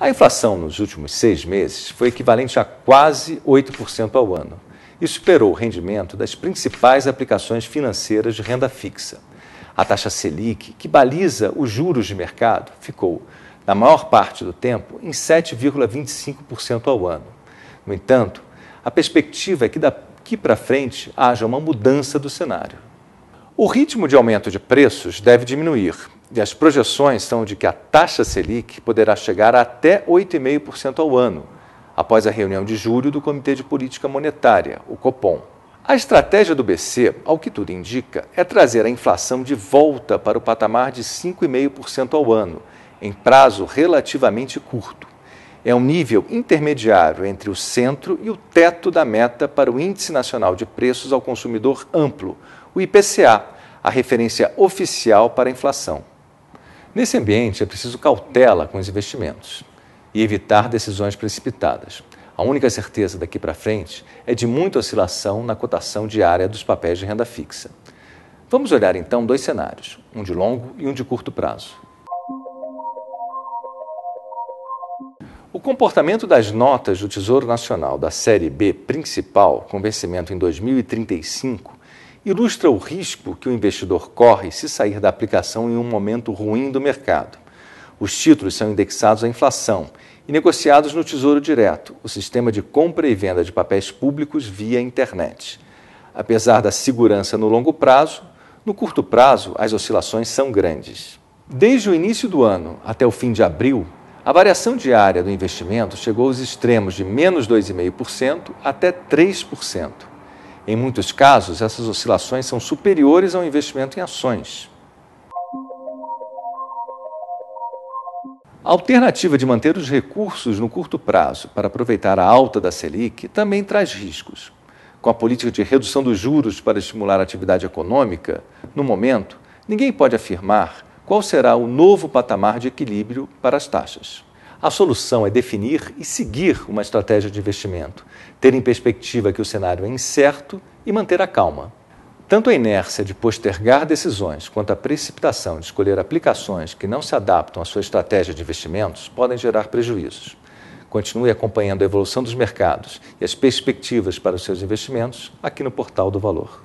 A inflação nos últimos seis meses foi equivalente a quase 8% ao ano e superou o rendimento das principais aplicações financeiras de renda fixa. A taxa Selic, que baliza os juros de mercado, ficou, na maior parte do tempo, em 7,25% ao ano. No entanto, a perspectiva é que daqui para frente haja uma mudança do cenário. O ritmo de aumento de preços deve diminuir, e as projeções são de que a taxa Selic poderá chegar a até 8,5% ao ano, após a reunião de julho do Comitê de Política Monetária, o COPOM. A estratégia do BC, ao que tudo indica, é trazer a inflação de volta para o patamar de 5,5% ao ano, em prazo relativamente curto. É um nível intermediário entre o centro e o teto da meta para o Índice Nacional de Preços ao Consumidor Amplo, o IPCA, a referência oficial para a inflação. Nesse ambiente, é preciso cautela com os investimentos e evitar decisões precipitadas. A única certeza daqui para frente é de muita oscilação na cotação diária dos papéis de renda fixa. Vamos olhar então dois cenários, um de longo e um de curto prazo. O comportamento das notas do Tesouro Nacional da Série B principal, com vencimento em 2035, ilustra o risco que o investidor corre se sair da aplicação em um momento ruim do mercado. Os títulos são indexados à inflação e negociados no Tesouro Direto, o sistema de compra e venda de papéis públicos via internet. Apesar da segurança no longo prazo, no curto prazo as oscilações são grandes. Desde o início do ano até o fim de abril, a variação diária do investimento chegou aos extremos de menos 2,5% até 3%. Em muitos casos, essas oscilações são superiores ao investimento em ações. A alternativa de manter os recursos no curto prazo para aproveitar a alta da Selic também traz riscos. Com a política de redução dos juros para estimular a atividade econômica, no momento, ninguém pode afirmar qual será o novo patamar de equilíbrio para as taxas. A solução é definir e seguir uma estratégia de investimento, ter em perspectiva que o cenário é incerto e manter a calma. Tanto a inércia de postergar decisões quanto a precipitação de escolher aplicações que não se adaptam à sua estratégia de investimentos podem gerar prejuízos. Continue acompanhando a evolução dos mercados e as perspectivas para os seus investimentos aqui no Portal do Valor.